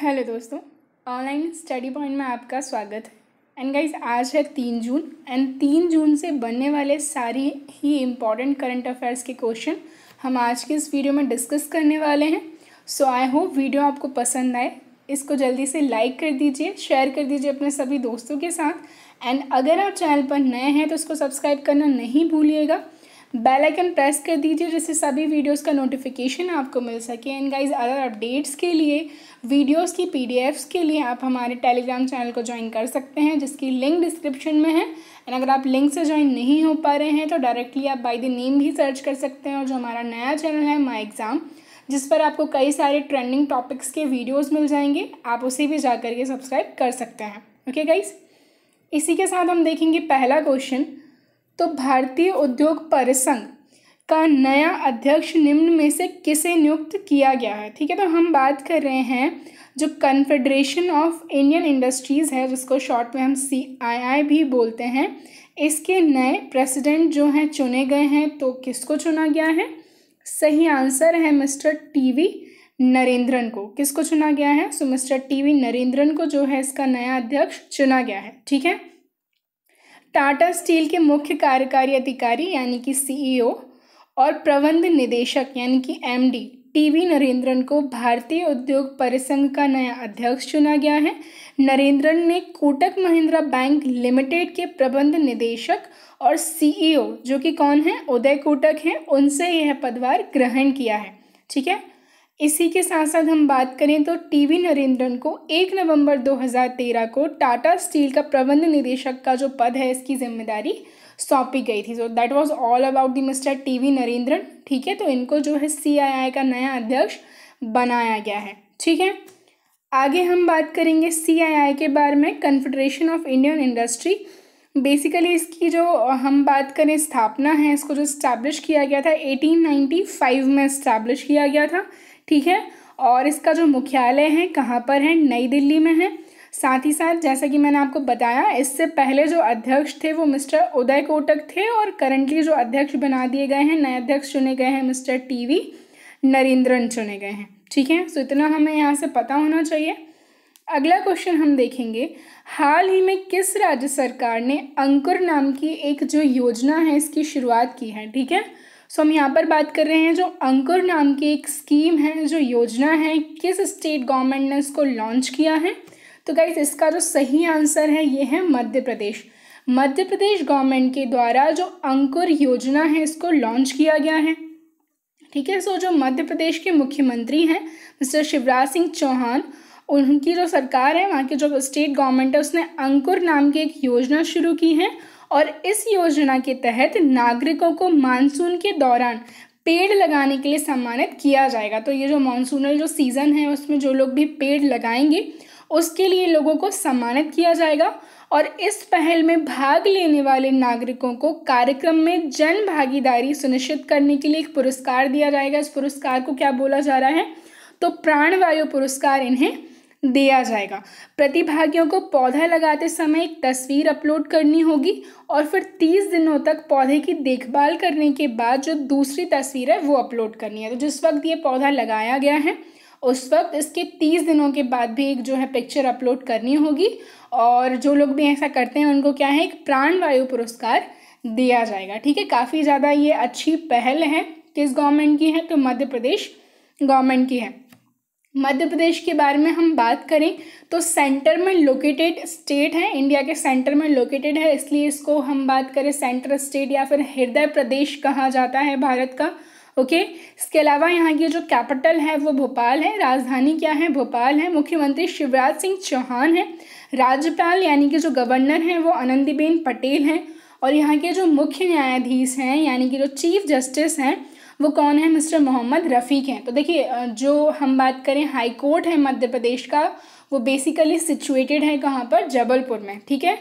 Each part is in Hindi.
हेलो दोस्तों ऑनलाइन स्टडी पॉइंट में आपका स्वागत है एंड गाइज आज है तीन जून एंड तीन जून से बनने वाले सारी ही इम्पॉर्टेंट करंट अफेयर्स के क्वेश्चन हम आज के इस वीडियो में डिस्कस करने वाले हैं सो आई होप वीडियो आपको पसंद आए इसको जल्दी से लाइक कर दीजिए शेयर कर दीजिए अपने सभी दोस्तों के साथ एंड अगर आप चैनल पर नए हैं तो इसको सब्सक्राइब करना नहीं भूलिएगा बेल आइकन प्रेस कर दीजिए जिससे सभी वीडियोस का नोटिफिकेशन आपको मिल सके एंड गाइस अदर अपडेट्स के लिए वीडियोस की पीडीएफ्स के लिए आप हमारे टेलीग्राम चैनल को ज्वाइन कर सकते हैं जिसकी लिंक डिस्क्रिप्शन में है एंड अगर आप लिंक से ज्वाइन नहीं हो पा रहे हैं तो डायरेक्टली आप बाई द नेम भी सर्च कर सकते हैं और जो हमारा नया चैनल है माई एग्ज़ाम जिस पर आपको कई सारे ट्रेंडिंग टॉपिक्स के वीडियोज़ मिल जाएंगे आप उसे भी जा करके सब्सक्राइब कर सकते हैं ओके okay इसी के साथ हम देखेंगे पहला क्वेश्चन तो भारतीय उद्योग परिसंघ का नया अध्यक्ष निम्न में से किसे नियुक्त किया गया है ठीक है तो हम बात कर रहे हैं जो कन्फेडरेशन ऑफ इंडियन इंडस्ट्रीज़ है जिसको शॉर्ट में हम सी आई आई भी बोलते हैं इसके नए प्रेसिडेंट जो हैं चुने गए हैं तो किसको चुना गया है सही आंसर है मिस्टर टी वी नरेंद्रन को किसको चुना गया है so mister T V Narendran को जो है इसका नया अध्यक्ष चुना गया है ठीक है टाटा स्टील के मुख्य कार्यकारी अधिकारी यानी कि सीईओ e और प्रबंध निदेशक यानी कि एमडी टीवी नरेंद्रन को भारतीय उद्योग परिसंघ का नया अध्यक्ष चुना गया है नरेंद्रन ने कोटक महिंद्रा बैंक लिमिटेड के प्रबंध निदेशक और सीईओ e जो कि कौन है उदय कोटक हैं उनसे यह पदभार ग्रहण किया है ठीक है इसी के साथ साथ हम बात करें तो टीवी नरेंद्रन को 1 नवंबर 2013 को टाटा स्टील का प्रबंध निदेशक का जो पद है इसकी जिम्मेदारी सौंपी गई थी so that was all about the mister TV Narendran ठीक है तो इनको जो है सीआईआई का नया अध्यक्ष बनाया गया है ठीक है आगे हम बात करेंगे सीआईआई के बारे में confederation of Indian industry basically इसकी जो हम बात करें स्थापना है इसको जो इस्टेब्लिश किया गया था एटीन में इस्टेब्लिश किया गया था ठीक है और इसका जो मुख्यालय है कहाँ पर है नई दिल्ली में है साथ ही साथ जैसा कि मैंने आपको बताया इससे पहले जो अध्यक्ष थे वो मिस्टर उदय कोटक थे और करंटली जो अध्यक्ष बना दिए गए हैं नए अध्यक्ष चुने गए हैं मिस्टर टीवी नरेंद्रन चुने गए हैं ठीक है सो इतना हमें यहाँ से पता होना चाहिए अगला क्वेश्चन हम देखेंगे हाल ही में किस राज्य सरकार ने अंकुर नाम की एक जो योजना है इसकी शुरुआत की है ठीक है सो हम यहाँ पर बात कर रहे हैं जो अंकुर नाम की एक स्कीम है जो योजना है किस स्टेट गवर्नमेंट ने इसको लॉन्च किया है तो गाइज इसका जो सही आंसर है ये है मध्य प्रदेश मध्य प्रदेश गवर्नमेंट के द्वारा जो अंकुर योजना है इसको लॉन्च किया गया है ठीक है सो जो मध्य प्रदेश के मुख्यमंत्री हैं मिस्टर शिवराज सिंह चौहान उनकी जो सरकार है वहाँ की जो स्टेट गवर्नमेंट है उसने अंकुर नाम की एक योजना शुरू की है और इस योजना के तहत नागरिकों को मानसून के दौरान पेड़ लगाने के लिए सम्मानित किया जाएगा तो ये जो मानसूनल जो सीज़न है उसमें जो लोग भी पेड़ लगाएंगे उसके लिए लोगों को सम्मानित किया जाएगा और इस पहल में भाग लेने वाले नागरिकों को कार्यक्रम में जन भागीदारी सुनिश्चित करने के लिए एक पुरस्कार दिया जाएगा इस पुरस्कार को क्या बोला जा रहा है तो प्राणवायु पुरस्कार इन्हें दिया जाएगा प्रतिभागियों को पौधा लगाते समय एक तस्वीर अपलोड करनी होगी और फिर तीस दिनों तक पौधे की देखभाल करने के बाद जो दूसरी तस्वीर है वो अपलोड करनी है तो जिस वक्त ये पौधा लगाया गया है उस वक्त इसके तीस दिनों के बाद भी एक जो है पिक्चर अपलोड करनी होगी और जो लोग भी ऐसा करते हैं उनको क्या है एक प्राण वायु पुरस्कार दिया जाएगा ठीक है काफ़ी ज़्यादा ये अच्छी पहल है किस गवर्नमेंट की है तो मध्य प्रदेश गवर्नमेंट की है मध्य प्रदेश के बारे में हम बात करें तो सेंटर में लोकेटेड स्टेट है इंडिया के सेंटर में लोकेटेड है इसलिए इसको हम बात करें सेंटर स्टेट या फिर हृदय प्रदेश कहा जाता है भारत का ओके इसके अलावा यहाँ की जो कैपिटल है वो भोपाल है राजधानी क्या है भोपाल है मुख्यमंत्री शिवराज सिंह चौहान है राज्यपाल यानी कि जो गवर्नर हैं वो आनंदीबेन पटेल हैं और यहाँ के जो मुख्य न्यायाधीश हैं यानी कि जो चीफ जस्टिस हैं वो कौन है मिस्टर मोहम्मद रफ़ीक हैं तो देखिए जो हम बात करें हाई कोर्ट है मध्य प्रदेश का वो बेसिकली सिचुएटेड है कहाँ पर जबलपुर में ठीक है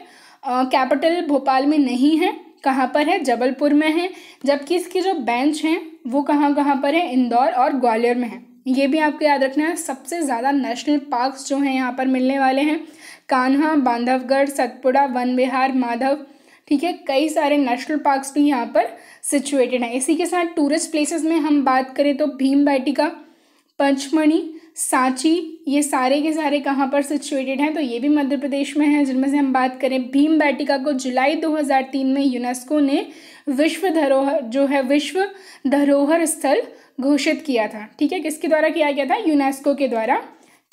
कैपिटल भोपाल में नहीं है कहाँ पर है जबलपुर में है जबकि इसकी जो बेंच हैं वो कहाँ कहाँ पर है इंदौर और ग्वालियर में है ये भी आपको याद रखना है सबसे ज़्यादा नेशनल पार्क्स जो हैं यहाँ पर मिलने वाले हैं कान्हा बांधवगढ़ सतपुड़ा वन विहार माधव ठीक है कई सारे नेशनल पार्क्स भी यहाँ पर सिचुएटेड हैं इसी के साथ टूरिस्ट प्लेसेस में हम बात करें तो भीम बैटिका पंचमणी सांची ये सारे के सारे कहाँ पर सिचुएटेड हैं तो ये भी मध्य प्रदेश में हैं जिनमें से हम बात करें भीम बैटिका को जुलाई 2003 में यूनेस्को ने विश्व धरोहर जो है विश्व धरोहर स्थल घोषित किया था ठीक है किसके द्वारा किया गया था यूनेस्को के द्वारा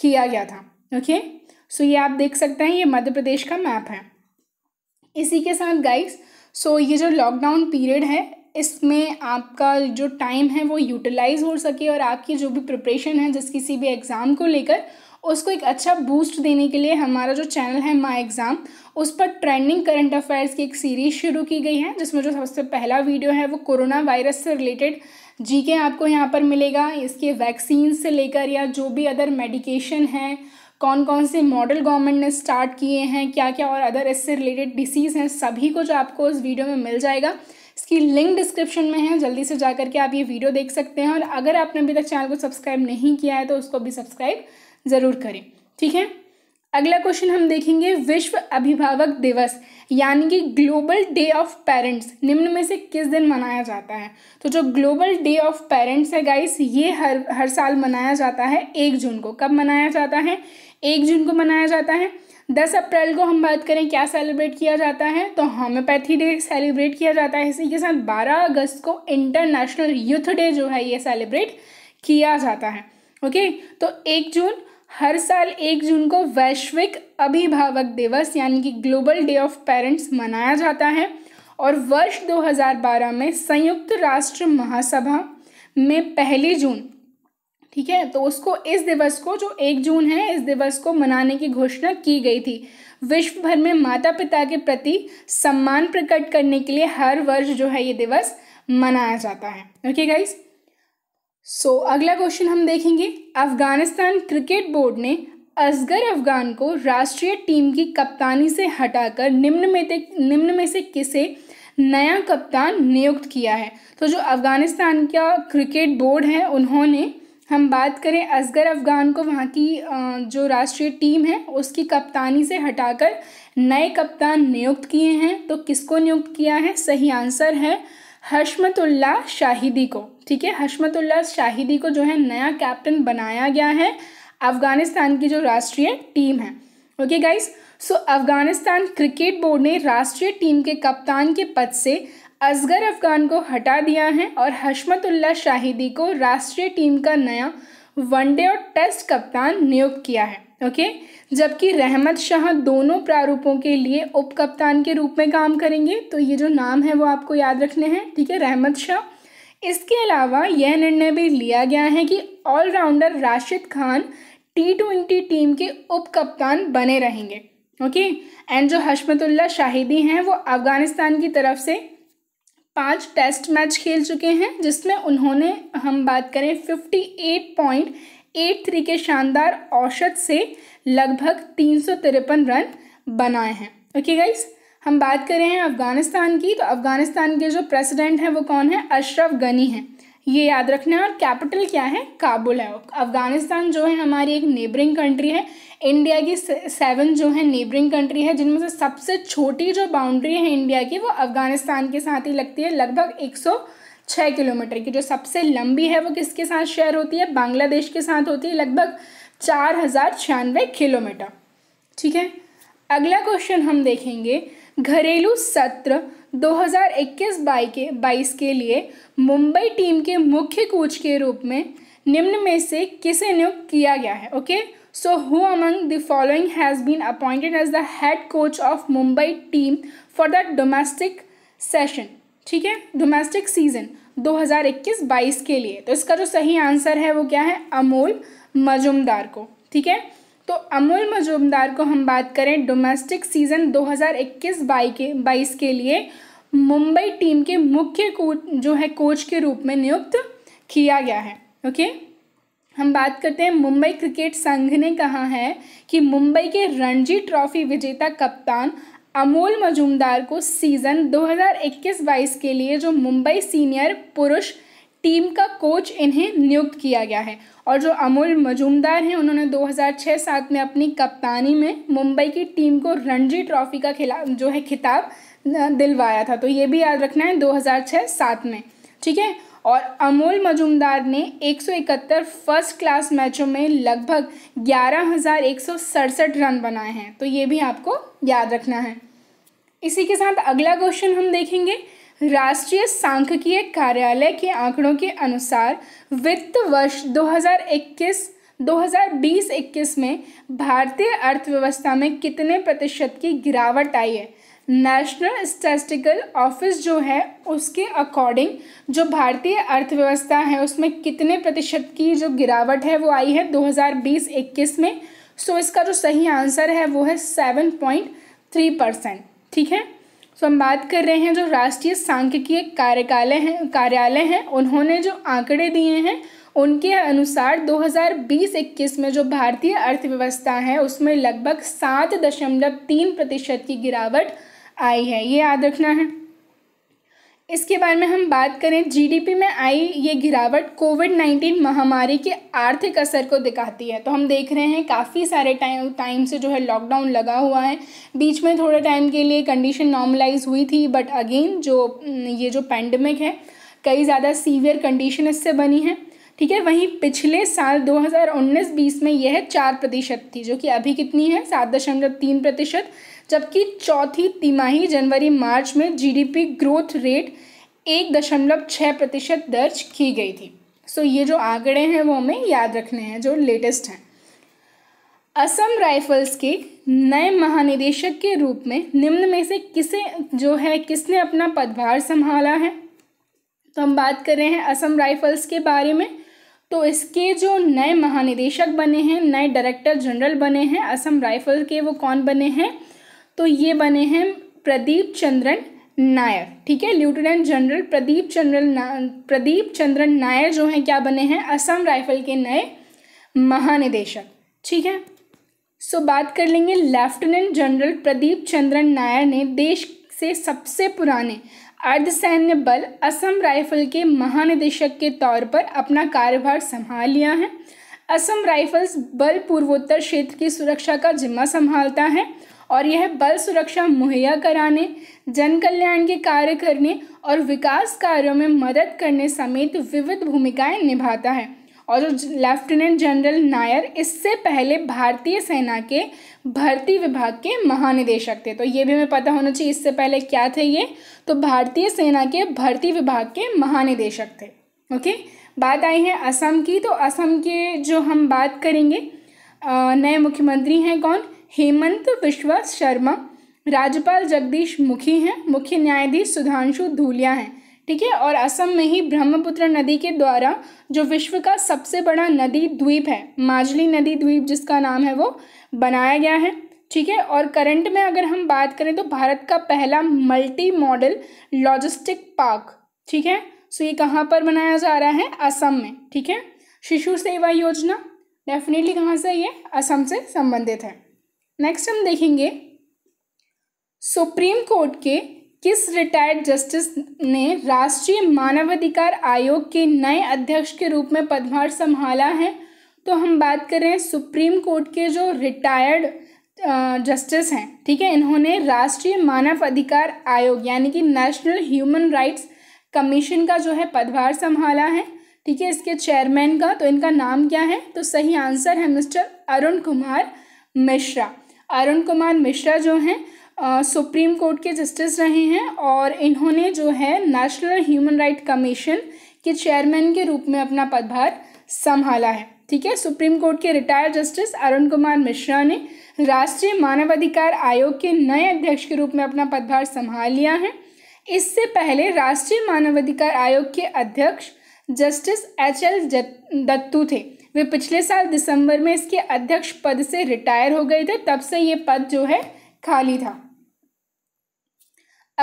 किया गया था ओके सो ये आप देख सकते हैं ये मध्य प्रदेश का मैप है इसी के साथ गाइस सो ये जो लॉकडाउन पीरियड है इसमें आपका जो टाइम है वो यूटिलाइज हो सके और आपकी जो भी प्रिपरेशन है जिस किसी भी एग्ज़ाम को लेकर उसको एक अच्छा बूस्ट देने के लिए हमारा जो चैनल है माई एग्ज़ाम उस पर ट्रेंडिंग करंट अफेयर्स की एक सीरीज़ शुरू की गई है जिसमें जो सबसे पहला वीडियो है वो कोरोना वायरस से रिलेटेड जी के आपको यहाँ पर मिलेगा इसके वैक्सीन से लेकर या जो भी अदर मेडिकेशन है कौन कौन से मॉडल गवर्नमेंट ने स्टार्ट किए हैं क्या क्या और अदर इससे रिलेटेड डिसीज़ हैं सभी कुछ आपको उस वीडियो में मिल जाएगा इसकी लिंक डिस्क्रिप्शन में है जल्दी से जा करके आप ये वीडियो देख सकते हैं और अगर आपने अभी तक चैनल को सब्सक्राइब नहीं किया है तो उसको भी सब्सक्राइब ज़रूर करें ठीक है अगला क्वेश्चन हम देखेंगे विश्व अभिभावक दिवस यानी कि ग्लोबल डे ऑफ पेरेंट्स निम्न में से किस दिन मनाया जाता है तो जो ग्लोबल डे ऑफ पेरेंट्स है गाइस ये हर हर साल मनाया जाता है एक जून को कब मनाया जाता है एक जून को मनाया जाता है दस अप्रैल को हम बात करें क्या सेलिब्रेट किया जाता है तो होम्योपैथी डे सेलिब्रेट किया जाता है इसी के साथ बारह अगस्त को इंटरनेशनल यूथ डे जो है ये सेलिब्रेट किया जाता है ओके तो एक जून हर साल एक जून को वैश्विक अभिभावक दिवस यानी कि ग्लोबल डे ऑफ पेरेंट्स मनाया जाता है और वर्ष 2012 में संयुक्त राष्ट्र महासभा में पहली जून ठीक है तो उसको इस दिवस को जो एक जून है इस दिवस को मनाने की घोषणा की गई थी विश्व भर में माता पिता के प्रति सम्मान प्रकट करने के लिए हर वर्ष जो है ये दिवस मनाया जाता है ओके गाइस सो अगला क्वेश्चन हम देखेंगे अफगानिस्तान क्रिकेट बोर्ड ने असगर अफगान को राष्ट्रीय टीम की कप्तानी से हटाकर निम्न में निम्न में से किसे नया कप्तान नियुक्त किया है तो जो अफगानिस्तान का क्रिकेट बोर्ड है उन्होंने हम बात करें असगर अफ़गान को वहाँ की जो राष्ट्रीय टीम है उसकी कप्तानी से हटाकर नए कप्तान नियुक्त किए हैं तो किसको नियुक्त किया है सही आंसर है हशमतुल्ला शाहिदी को ठीक है हशमतुल्ला शाहिदी को जो है नया कैप्टन बनाया गया है अफ़गानिस्तान की जो राष्ट्रीय टीम है okay guys so Afghanistan cricket board ने राष्ट्रीय टीम के कप्तान के पद से असगर अफगान को हटा दिया है और हशमतुल्ला शाहिदी को राष्ट्रीय टीम का नया वनडे और टेस्ट कप्तान नियुक्त किया है ओके जबकि रहमत शाह दोनों प्रारूपों के लिए उप कप्तान के रूप में काम करेंगे तो ये जो नाम है वो आपको याद रखने हैं ठीक है रहमत शाह इसके अलावा यह निर्णय भी लिया गया है कि allrounder Rashid Khan T twenty team के उप कप्तान बने रहेंगे ओके एंड जो हशमतुल्ला शाहिदी हैं वो अफ़गानिस्तान की तरफ से पाँच टेस्ट मैच खेल चुके हैं जिसमें उन्होंने हम बात करें fifty eight point eight three के शानदार औसत से लगभग तीन सौ तिरपन रन बनाए हैं ओके गाइस हम बात करें हैं अफ़गानिस्तान की तो अफ़गानिस्तान के जो प्रेसिडेंट हैं वो कौन है अशरफ गनी हैं ये याद रखना है और कैपिटल क्या है काबुल है अफ़गानिस्तान जो है हमारी एक नेबरिंग कंट्री है इंडिया की सेवन जो है नेबरिंग कंट्री है जिनमें से सबसे छोटी जो बाउंड्री है इंडिया की वो अफ़गानिस्तान के साथ ही लगती है लगभग एक सौ छः किलोमीटर की जो सबसे लंबी है वो किसके साथ शेयर होती है बांग्लादेश के साथ होती है लगभग चार हज़ार छियानवे किलोमीटर ठीक है अगला क्वेश्चन हम देखेंगे घरेलू सत्र 2021 बाई के बाईस के लिए मुंबई टीम के मुख्य कोच के रूप में निम्न में से किसे नियुक्त किया गया है okay so who among the following has been appointed as the head coach of Mumbai team for the domestic session ठीक है डोमेस्टिक सीजन 2021-22 के लिए तो इसका जो सही आंसर है वो क्या है अमोल मजुमदार को ठीक है तो अमूल मजूमदार को हम बात करें डोमेस्टिक सीज़न हज़ार के बाईस के लिए मुंबई टीम के मुख्य कोच जो है कोच के रूप में नियुक्त किया गया है ओके हम बात करते हैं मुंबई क्रिकेट संघ ने कहा है कि मुंबई के रणजी ट्रॉफी विजेता कप्तान अमोल मजूमदार को सीज़न 2021-22 के लिए जो मुंबई सीनियर पुरुष टीम का कोच इन्हें नियुक्त किया गया है और जो अमोल मजूमदार हैं उन्होंने 2006-7 में अपनी कप्तानी में मुंबई की टीम को रणजी ट्रॉफी का खिला जो है खिताब दिलवाया था तो ये भी याद रखना है 2006-7 में ठीक है और अमोल मजूमदार ने एक फर्स्ट क्लास मैचों में लगभग ग्यारह रन बनाए हैं तो ये भी आपको याद रखना है इसी के साथ अगला क्वेश्चन हम देखेंगे राष्ट्रीय सांख्यिकीय कार्यालय के आंकड़ों के अनुसार वित्त वर्ष 2021 2020-21 में भारतीय अर्थव्यवस्था में कितने प्रतिशत की गिरावट आई है नेशनल स्टैटिस्टिकल ऑफिस जो है उसके अकॉर्डिंग जो भारतीय अर्थव्यवस्था है उसमें कितने प्रतिशत की जो गिरावट है वो आई है 2020-21 में सो so इसका जो सही आंसर है वो है 7.3 परसेंट ठीक है सो हम बात कर रहे हैं जो राष्ट्रीय सांख्यिकीय कार्यकालय हैं कार्यालय हैं उन्होंने जो आंकड़े दिए हैं उनके अनुसार 2020-21 में जो भारतीय अर्थव्यवस्था है उसमें लगभग सात दशमलव तीन प्रतिशत की गिरावट आई है ये याद रखना है इसके बारे में हम बात करें जीडीपी में आई ये गिरावट कोविड नाइन्टीन महामारी के आर्थिक असर को दिखाती है तो हम देख रहे हैं काफ़ी सारे टाइम टाइम से जो है लॉकडाउन लगा हुआ है बीच में थोड़े टाइम के लिए कंडीशन नॉर्मलाइज हुई थी बट अगेन जो हम्म, ये जो पैंडमिक है कई ज़्यादा सीवियर कंडीशन इससे बनी है ठीक है वहीं पिछले साल 2019-20 में यह चार प्रतिशत थी जो कि अभी कितनी है सात दशमलव तीन प्रतिशत जबकि चौथी तिमाही जनवरी मार्च में जीडीपी ग्रोथ रेट एक दशमलव छः प्रतिशत दर्ज की गई थी सो ये जो आंकड़े हैं वो हमें याद रखने हैं जो लेटेस्ट हैं असम राइफल्स के नए महानिदेशक के रूप में निम्न में से किसे जो है किसने अपना पदभार संभाला है तो हम बात कर रहे हैं असम राइफल्स के बारे में तो इसके जो नए महानिदेशक बने हैं नए डायरेक्टर जनरल बने हैं असम राइफल के वो कौन बने हैं तो ये बने हैं प्रदीप चंद्रन नायर ठीक है लेफ्टिनेंट जनरल प्रदीप चंद्रन प्रदीप चंद्रन नायर जो हैं क्या बने हैं असम राइफल के नए महानिदेशक ठीक है सो बात कर लेंगे लेफ्टिनेंट जनरल प्रदीप चंद्रन नायर ने देश से सबसे पुराने अर्धसैन्य बल असम राइफल के महानिदेशक के तौर पर अपना कार्यभार संभाल लिया है असम राइफल्स बल पूर्वोत्तर क्षेत्र की सुरक्षा का जिम्मा संभालता है और यह बल सुरक्षा मुहैया कराने जन कल्याण के कार्य करने और विकास कार्यों में मदद करने समेत विविध भूमिकाएं निभाता है और लेफ्टिनेंट जनरल नायर इससे पहले भारतीय सेना के भर्ती विभाग के महानिदेशक थे तो ये भी हमें पता होना चाहिए इससे पहले क्या थे ये तो भारतीय सेना के भर्ती विभाग के महानिदेशक थे ओके बात आई है असम की तो असम के जो हम बात करेंगे नए मुख्यमंत्री हैं कौन हेमंत विश्वा शर्मा राज्यपाल जगदीश मुखी हैं मुख्य न्यायाधीश सुधांशु धूलिया हैं ठीक है और असम में ही ब्रह्मपुत्र नदी के द्वारा जो विश्व का सबसे बड़ा नदी द्वीप है माजली नदी द्वीप जिसका नाम है वो बनाया गया है ठीक है और करंट में अगर हम बात करें तो भारत का पहला मल्टी मॉडल लॉजिस्टिक पार्क ठीक है सो ये कहाँ पर बनाया जा रहा है असम में ठीक है शिशु सेवा योजना डेफिनेटली कहाँ से ये असम से संबंधित है नेक्स्ट हम देखेंगे सुप्रीम कोर्ट के किस रिटायर्ड जस्टिस ने राष्ट्रीय मानवाधिकार आयोग के नए अध्यक्ष के रूप में पदभार संभाला है तो हम बात करें सुप्रीम कोर्ट के जो रिटायर्ड जस्टिस हैं ठीक है इन्होंने राष्ट्रीय मानव अधिकार आयोग यानी कि नेशनल ह्यूमन राइट्स कमीशन का जो है पदभार संभाला है ठीक है इसके चेयरमैन का तो इनका नाम क्या है तो सही आंसर है मिस्टर अरुण कुमार मिश्रा अरुण कुमार मिश्रा जो हैं सुप्रीम कोर्ट के जस्टिस रहे हैं और इन्होंने जो है नेशनल ह्यूमन राइट कमीशन के चेयरमैन के रूप में अपना पदभार संभाला है ठीक है सुप्रीम कोर्ट के रिटायर्ड जस्टिस अरुण कुमार मिश्रा ने राष्ट्रीय मानवाधिकार आयोग के नए अध्यक्ष के रूप में अपना पदभार संभाल लिया है इससे पहले राष्ट्रीय मानवाधिकार आयोग के अध्यक्ष जस्टिस एच एल दत्तू थे वे पिछले साल दिसंबर में इसके अध्यक्ष पद से रिटायर हो गए थे तब से ये पद जो है खाली था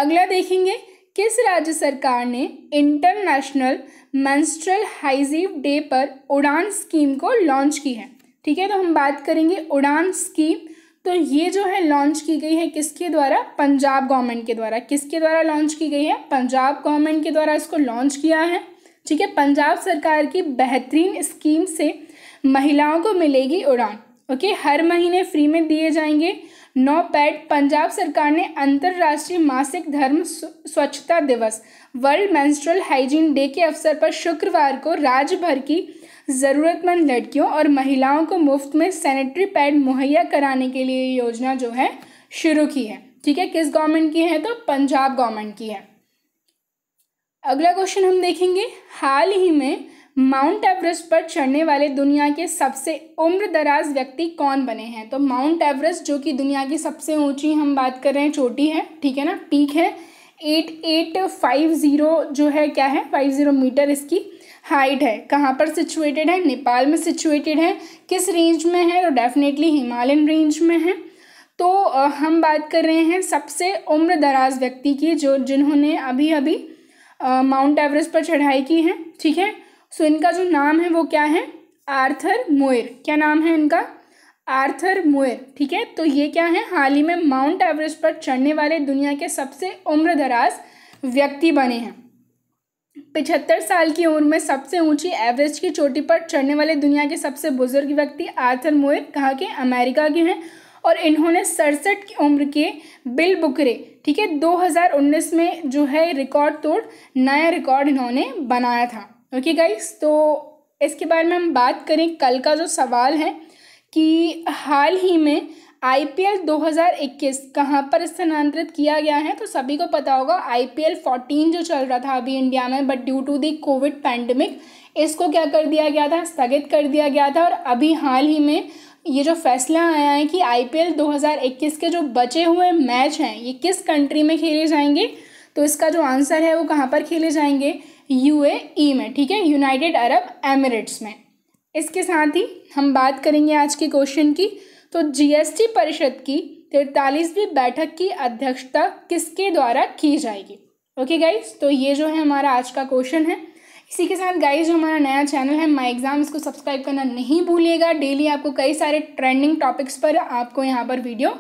अगला देखेंगे किस राज्य सरकार ने इंटरनेशनल मैंस्ट्रल हाइजीव डे पर उड़ान स्कीम को लॉन्च की है ठीक है तो हम बात करेंगे उड़ान स्कीम तो ये जो है लॉन्च की गई है किसके द्वारा पंजाब गवर्नमेंट के द्वारा किसके द्वारा लॉन्च की गई है पंजाब गवर्नमेंट के द्वारा इसको लॉन्च किया है ठीक है पंजाब सरकार की बेहतरीन स्कीम से महिलाओं को मिलेगी उड़ान ओके हर महीने फ्री में दिए जाएंगे नौ पैड पंजाब सरकार ने अंतर्राष्ट्रीय मासिक धर्म स्वच्छता दिवस वर्ल्ड मेंस्ट्रुअल हाइजीन डे के अवसर पर शुक्रवार को राज्य भर की ज़रूरतमंद लड़कियों और महिलाओं को मुफ्त में सैनिटरी पैड मुहैया कराने के लिए योजना जो है शुरू की है ठीक है किस गवर्नमेंट की है तो पंजाब गवर्नमेंट की है अगला क्वेश्चन हम देखेंगे हाल ही में माउंट एवरेस्ट पर चढ़ने वाले दुनिया के सबसे उम्र दराज व्यक्ति कौन बने हैं तो माउंट एवरेस्ट जो कि दुनिया की सबसे ऊंची हम बात कर रहे हैं चोटी है ठीक है ना पीक है एट एट फाइव ज़ीरो जो है क्या है फाइव ज़ीरो मीटर इसकी हाइट है कहाँ पर सिचुएटेड है नेपाल में सिचुएटेड है किस रेंज में है तो डेफिनेटली हिमालयन रेंज में है तो हम बात कर रहे हैं सबसे उम्र दराज व्यक्ति की जो जिन्होंने अभी अभी माउंट एवरेस्ट पर चढ़ाई की है ठीक है सो इनका जो नाम है वो क्या है आर्थर मोयर क्या नाम है इनका आर्थर मोयर ठीक है तो ये क्या है हाल ही में माउंट एवरेस्ट पर चढ़ने वाले दुनिया के सबसे उम्रदराज व्यक्ति बने हैं पिछहत्तर साल की उम्र में सबसे ऊंची एवरेस्ट की चोटी पर चढ़ने वाले दुनिया के सबसे बुजुर्ग व्यक्ति आर्थर मोयर कहाँ के अमेरिका के हैं और इन्होंने सड़सठ की उम्र के बिल बुकरे ठीक है 2019 में जो है रिकॉर्ड तोड़ नया रिकॉर्ड इन्होंने बनाया था ओके गाइस तो इसके बारे में हम बात करें कल का जो सवाल है कि हाल ही में आईपीएल 2021 कहाँ पर स्थानांतरित किया गया है तो सभी को पता होगा आईपीएल 14 जो चल रहा था अभी इंडिया में but due to the covid pandemic इसको क्या कर दिया गया था स्थगित कर दिया गया था और अभी हाल ही में ये जो फैसला आया है कि आईपीएल 2021 के जो बचे हुए मैच हैं ये किस कंट्री में खेले जाएंगे तो इसका जो आंसर है वो कहाँ पर खेले जाएंगे यूएई e में ठीक है यूनाइटेड अरब एमिरेट्स में इसके साथ ही हम बात करेंगे आज के क्वेश्चन की तो जीएसटी परिषद की तिरतालीसवीं बैठक की अध्यक्षता किसके द्वारा की जाएगी ओके okay गाइज तो ये जो है हमारा आज का क्वेश्चन है इसी के साथ गाइज जो हमारा नया चैनल है माई एग्ज़ाम इसको सब्सक्राइब करना नहीं भूलिएगा डेली आपको कई सारे ट्रेंडिंग टॉपिक्स पर आपको यहाँ पर वीडियो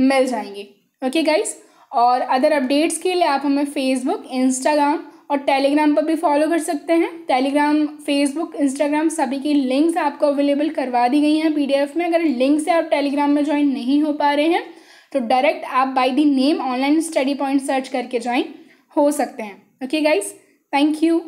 मिल जाएंगे ओके गाइज और अदर अपडेट्स के लिए आप हमें फेसबुक इंस्टाग्राम और टेलीग्राम पर भी फॉलो कर सकते हैं टेलीग्राम फेसबुक इंस्टाग्राम सभी की लिंक्स आपको अवेलेबल करवा दी गई हैं पी में अगर लिंक से आप टेलीग्राम में ज्वाइन नहीं हो पा रहे हैं तो डायरेक्ट आप by the name online study point search करके ज्वाइन हो सकते हैं ओके गाइज थैंक यू